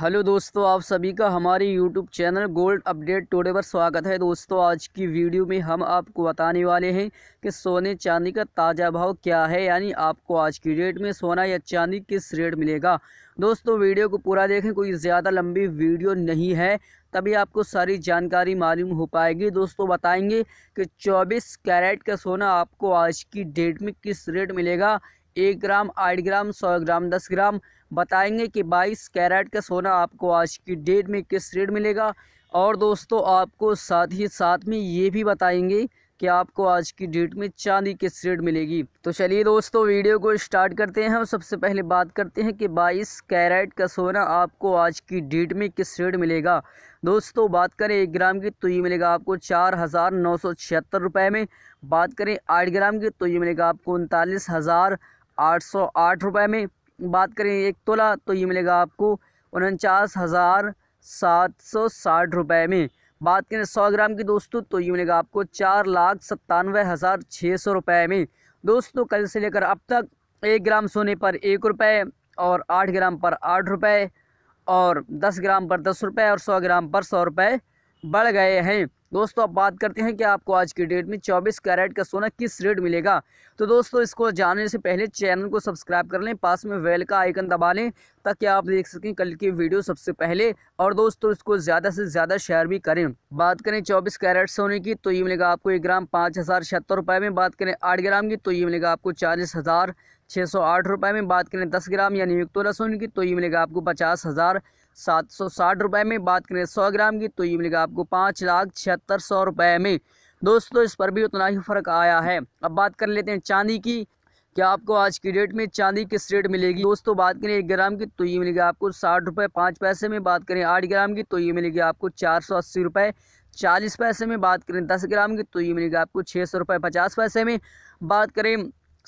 hello दोस्तों आप सभी का हमारे यूट्यूब चैनल गोल्ड अपडेट टोडे पर स्वागत है दोस्तों आज की वीडियो में हम आपको बताने वाले हैं कि सोने चांदी का ताज़ा भाव क्या है यानी आपको आज की डेट में सोना या चांदी किस रेट मिलेगा दोस्तों वीडियो को पूरा देखें कोई ज़्यादा लंबी वीडियो नहीं है तभी आपको सारी जानकारी मालूम हो पाएगी दोस्तों बताएंगे कि 24 कैरेट का सोना आपको आज की डेट में किस रेट मिलेगा एक ग्राम आठ ग्राम सौ ग्राम दस ग्राम बताएंगे कि बाईस कैरेट का सोना आपको आज की डेट में किस रेट मिलेगा और दोस्तों आपको साथ ही साथ में ये भी बताएंगे कि आपको आज की डेट में चांदी किस रेट मिलेगी तो चलिए दोस्तों वीडियो को स्टार्ट करते हैं और सबसे पहले बात करते हैं कि 22 कैरेट का सोना आपको आज की डेट में किस रेट मिलेगा दोस्तों बात करें एक ग्राम की तो ये मिलेगा आपको चार हज़ार नौ सौ छिहत्तर रुपये में बात करें आठ ग्राम की तो ये मिलेगा आपको उनतालीस हज़ार आठ सौ आठ रुपये में बात करें एक तोला तो ये मिलेगा आपको उनचास हज़ार सात सौ साठ रुपये में बात करें सौ ग्राम की दोस्तों तो ये मिलेगा आपको चार लाख सत्तानवे हज़ार छः सौ रुपये में दोस्तों कल से लेकर अब तक एक ग्राम सोने पर एक रुपये और आठ ग्राम पर आठ रुपये और दस ग्राम पर दस रुपये और सौ ग्राम पर सौ रुपये बढ़ गए हैं दोस्तों अब बात करते हैं कि आपको आज की डेट में 24 कैरेट का सोना किस रेट मिलेगा तो दोस्तों इसको जानने से पहले चैनल को सब्सक्राइब कर लें पास में वेल का आइकन दबा लें ताकि आप देख सकें कल की वीडियो सबसे पहले और दोस्तों इसको ज़्यादा से ज़्यादा शेयर भी करें बात करें 24 कैरेट सोने की तो ये मिलेगा आपको एक ग्राम पाँच हज़ार छिहत्तर रुपये में बात करें आठ ग्राम की तो ये मिलेगा आपको चालीस हज़ार छः सौ आठ में बात करें दस ग्राम यानी एक तोला सोने की तो ये मिलेगा आपको पचास हज़ार सात सौ साठ रुपये में बात करें सौ ग्राम की तो ये मिलेगा आपको पाँच लाख छिहत्तर सौ रुपये में दोस्तों इस पर भी उतना ही फ़र्क आया है अब बात कर लेते हैं चांदी की क्या आपको आज की डेट में चांदी किस रेट मिलेगी दोस्तों बात करें एक ग्राम की तो ये मिलेगी आपको साठ रुपये पाँच पैसे में बात करें आठ ग्राम की तो ये मिलेगी आपको चार सौ अस्सी रुपये चालीस पैसे में बात करें दस ग्राम की तो ये मिलेगी आपको छः सौ रुपये पचास पैसे में बात करें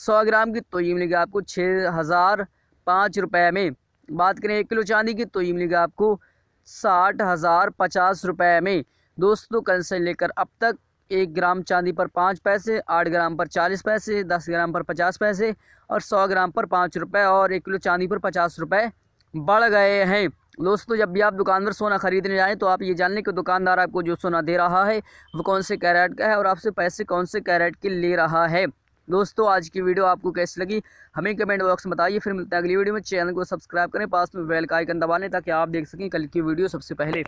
सौ ग्राम की तो ये मिलेगी आपको छः हज़ार पाँच रुपये में बात करें एक किलो चांदी की तो ये मिलेगा आपको साठ हज़ार पचास रुपये में दोस्तों कल से लेकर अब तक एक ग्राम चांदी पर पाँच पैसे आठ ग्राम पर चालीस पैसे दस ग्राम पर पचास पैसे और सौ ग्राम पर पाँच रुपये और एक किलो चांदी पर पचास रुपये बढ़ गए हैं दोस्तों जब भी आप दुकान पर सोना खरीदने जाएं तो आप ये जान लें कि दुकानदार आपको जो सोना दे रहा है वो कौन से कैरेट का है और आपसे पैसे कौन से कैरेट के ले रहा है दोस्तों आज की वीडियो आपको कैसी लगी हमें कमेंट बॉक्स में बताइए फिर मिलते हैं अगली वीडियो में चैनल को सब्सक्राइब करें पास में बेल का आइकन दबा लें ताकि आप देख सकें कल की वीडियो सबसे पहले